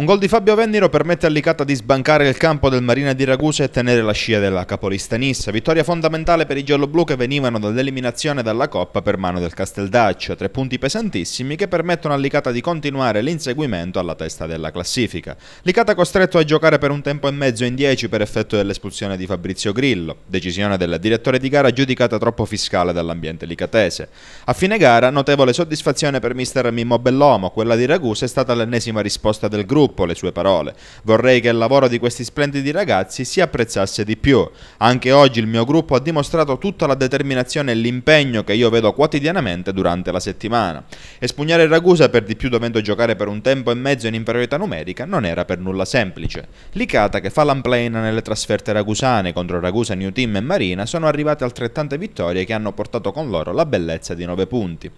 Un gol di Fabio Venniro permette all'Icata di sbancare il campo del Marina di Ragusa e tenere la scia della capolista Nissa. Vittoria fondamentale per i gialloblu che venivano dall'eliminazione dalla Coppa per mano del Casteldaccio. Tre punti pesantissimi che permettono all'Icata di continuare l'inseguimento alla testa della classifica. L'Icata costretto a giocare per un tempo e mezzo in 10 per effetto dell'espulsione di Fabrizio Grillo. Decisione del direttore di gara giudicata troppo fiscale dall'ambiente licatese. A fine gara notevole soddisfazione per mister Mimmo Bellomo. Quella di Ragusa è stata l'ennesima risposta del gruppo gruppo, le sue parole. Vorrei che il lavoro di questi splendidi ragazzi si apprezzasse di più. Anche oggi il mio gruppo ha dimostrato tutta la determinazione e l'impegno che io vedo quotidianamente durante la settimana. Espugnare Ragusa per di più dovendo giocare per un tempo e mezzo in inferiorità numerica non era per nulla semplice. Licata che fa l'amplaina nelle trasferte ragusane contro Ragusa, New Team e Marina sono arrivate altrettante vittorie che hanno portato con loro la bellezza di 9 punti.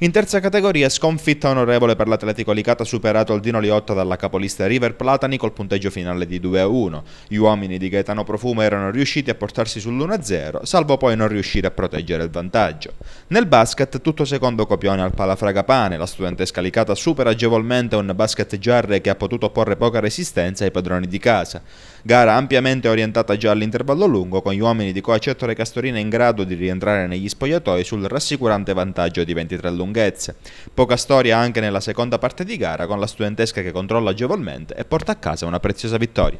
In terza categoria sconfitta onorevole per l'Atletico Licata superato al Dino Liotta dalla capo capolista River Platani col punteggio finale di 2-1. Gli uomini di Gaetano Profumo erano riusciti a portarsi sull'1-0, salvo poi non riuscire a proteggere il vantaggio. Nel basket tutto secondo copione al Palafragapane, la studentesca Licata supera agevolmente un basket Giarre che ha potuto porre poca resistenza ai padroni di casa. Gara ampiamente orientata già all'intervallo lungo con gli uomini di Coacettore Castorina in grado di rientrare negli spogliatoi sul rassicurante vantaggio di 23 lunghezze. Poca storia anche nella seconda parte di gara con la studentesca che controlla agevolmente e porta a casa una preziosa vittoria.